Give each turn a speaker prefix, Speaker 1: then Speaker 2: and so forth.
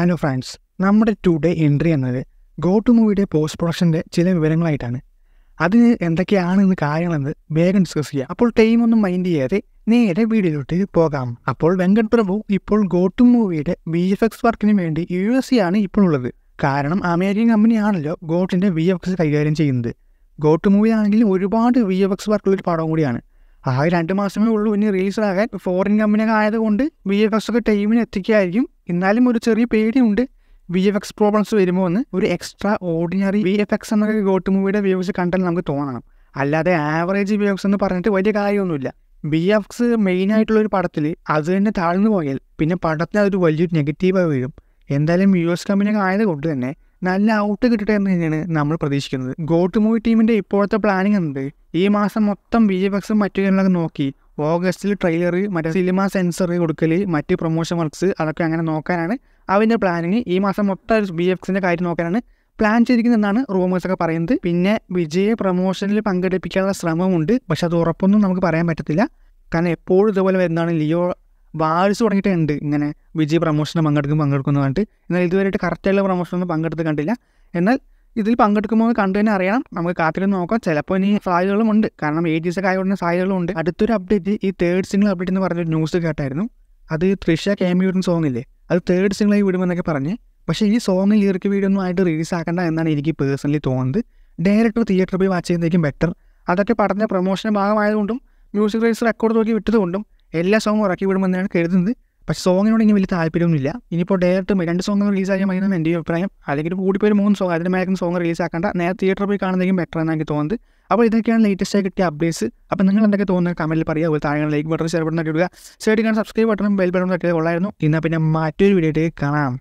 Speaker 1: hello friends നമ്മുടെ today entry എന്നത് GOAT മൂവിയുടെ പോസ്റ്റ് പ്രൊഡക്ഷൻ്റെ ചില വിവരങ്ങളായിട്ടാണ് അതിന് എന്തൊക്കെയാണെന്ന് കാര്യങ്ങളെന്ന് വേഗം ഡിസ്കസ് ചെയ്യാം അപ്പോൾ ടൈം ഒന്നും മൈൻഡ് ചെയ്യാതെ നേരെ വീഡിയോയിലോട്ട് പോകാം അപ്പോൾ വെങ്കട് പ്രഭു ഇപ്പോൾ ഗോ ടു മൂവിയുടെ വി എഫ് എക്സ് വർക്കിന് വേണ്ടി യു എസ് സി ആണ് ഇപ്പോൾ ഉള്ളത് കാരണം അമേരിക്കൻ കമ്പനിയാണല്ലോ ഗോട്ടിൻ്റെ വി എഫ് എക്സ് കൈകാര്യം ചെയ്യുന്നത് ഗോ ടു മൂവി ആണെങ്കിലും ഒരുപാട് വി എഫ് എക്സ് വർക്കുള്ള ഒരു പടം കൂടിയാണ് ആ രണ്ട് മാസമേ ഉള്ളൂ ഇനി റിലീസാകാൻ ഫോറിൻ കമ്പനിയൊക്കെ ആയതുകൊണ്ട് വി എഫ് എക്സ് ഒക്കെ ടൈമിന് എത്തിക്കായിരിക്കും എന്നാലും ഒരു ചെറിയ പേടിയുണ്ട് വി എഫ് എക്സ് പ്രോബ്ലംസ് വരുമോ എന്ന് ഒരു extraordinary V F X എന്നൊക്കെ ഗോട്ട് മൂവിയുടെ വി എഫ് എക്സ് കണ്ടാൽ നമുക്ക് തോന്നണം അല്ലാതെ ആവറേജ് വി എഫ്സ് എന്ന് പറഞ്ഞിട്ട് വലിയ കാര്യമൊന്നുമില്ല ബി എഫ് എക്സ് ആയിട്ടുള്ള ഒരു പടത്തിൽ അത് തന്നെ താഴ്ന്നു പോയാൽ പിന്നെ പടത്തിന് അതൊരു വലിയൊരു നെഗറ്റീവായി വരും എന്തായാലും യു എസ് കമ്പനിയൊക്കെ ആയതുകൊണ്ട് തന്നെ നല്ല ഔട്ട് കിട്ടട്ടെ എന്ന് തന്നെയാണ് നമ്മൾ പ്രതീക്ഷിക്കുന്നത് ഗോട്ട് മൂവി ടീമിൻ്റെ ഇപ്പോഴത്തെ പ്ലാനിങ് എന്നത് ഈ മാസം മൊത്തം വി എഫ് എക്സും മറ്റു കാര്യങ്ങളൊക്കെ നോക്കി ഓഗസ്റ്റിൽ ട്രെയിലർ മറ്റേ സിനിമ സെൻസർ കൊടുക്കൽ മറ്റ് പ്രൊമോഷൻ വർക്ക്സ് അതൊക്കെ അങ്ങനെ നോക്കാനാണ് അവൻ്റെ പ്ലാനിങ് ഈ മാസം മൊത്തം ബി എഫ്സിൻ്റെ കാര്യം നോക്കാനാണ് പ്ലാൻ ചെയ്തിരിക്കുന്നതെന്നാണ് ഒക്കെ പറയുന്നത് പിന്നെ വിജയ് പ്രൊമോഷനിൽ പങ്കെടുപ്പിക്കാനുള്ള ശ്രമമുണ്ട് പക്ഷെ അത് ഉറപ്പൊന്നും നമുക്ക് പറയാൻ പറ്റത്തില്ല കാരണം എപ്പോഴും ഇതുപോലെ വരുന്നതാണ് ലിയോ വാഴ്സ് തുടങ്ങിയിട്ടുണ്ട് ഇങ്ങനെ വിജയ് പ്രൊമോഷന് പങ്കെടുക്കും പങ്കെടുക്കുന്നതായിട്ട് എന്നാൽ ഇതുവരെയായിട്ട് കറക്റ്റായിട്ടുള്ള പ്രൊമോഷനൊന്നും പങ്കെടുത്ത് കണ്ടില്ല എന്നാൽ ഇതിൽ പങ്കെടുക്കുമ്പോൾ കണ്ടു തന്നെ അറിയണം നമുക്ക് കാത്തിരുന്ന് നോക്കാം ചിലപ്പോൾ ഇനി സാധ്യതകളും ഉണ്ട് കാരണം ഏജീസ് ഒക്കെ ആയതുകൊണ്ട് സാധ്യതകളും ഉണ്ട് അടുത്തൊരു അപ്ഡേറ്റ് ഈ തേർഡ് സിംഗിൾ അപ്ഡേറ്റ് എന്ന് പറഞ്ഞൊരു ന്യൂസ് കേട്ടായിരുന്നു അത് തൃഷ കേമിയുടെ സോങ് ഇല്ലേ അത് തേർഡ് സിംഗിളായി വിടുമെന്നൊക്കെ പറഞ്ഞ് പക്ഷേ ഈ സോങ് ലിറിക് വീഡിയോ ഒന്നും ആയിട്ട് റിലീസ് ആക്കേണ്ട എന്നാണ് എനിക്ക് പേഴ്സണലി തോന്നുന്നത് ഡയറക്ടർ തിയേറ്ററിൽ പോയി വാച്ച് ചെയ്യുന്നതേക്കും ബെറ്റർ അതൊക്കെ പഠന പ്രൊമോഷൻ്റെ ഭാഗമായതുകൊണ്ടും മ്യൂസിക് റൈസ് റെക്കോർഡ് നോക്കി വിട്ടതുകൊണ്ടും എല്ലാ സോങ്ങും ഉറക്കി വിടുമെന്നാണ് കരുതുന്നത് പക്ഷേ സോങ്ങിനോട് ഇനി വലിയ താല്പര്യമൊന്നുമില്ല ഇനിയിപ്പോൾ ഡയറക്റ്റ് രണ്ട് സോങ് റിലീസ് ആയാലും എൻ്റെ അഭിപ്രായം അല്ലെങ്കിൽ കൂടിപ്പോയി മൂന്ന് സോങ്ങ് അതിന് മേഖല സോങ്ങ് റിലീസ് ആക്കണ്ട നേരെ തിയേറ്ററിൽ പോയി കാണുന്നതെങ്കിലും ബെറ്റർ എന്നാണ് എനിക്ക് തോന്നുന്നത് അപ്പോൾ ഇതൊക്കെയാണ് ലേറ്റസ്റ്റ് ആയി കിട്ടിയ അപ്ഡേറ്റ്സ് അപ്പോൾ നിങ്ങൾ എന്തൊക്കെ തോന്നുന്നത് കമൻറ്റിൽ പറയുക അതുപോലെ താഴെ ലൈക്ക് ബട്ടൺ ഷെയർ ബട്ടൺ തട്ടിയിടുക സബ്സ്ക്രൈബ് ബട്ടണും ബെൽ ബട്ടണും ഒക്കെ കൊള്ളായിരുന്നു ഇന്ന് പിന്നെ മറ്റൊരു വീഡിയോ കാണാം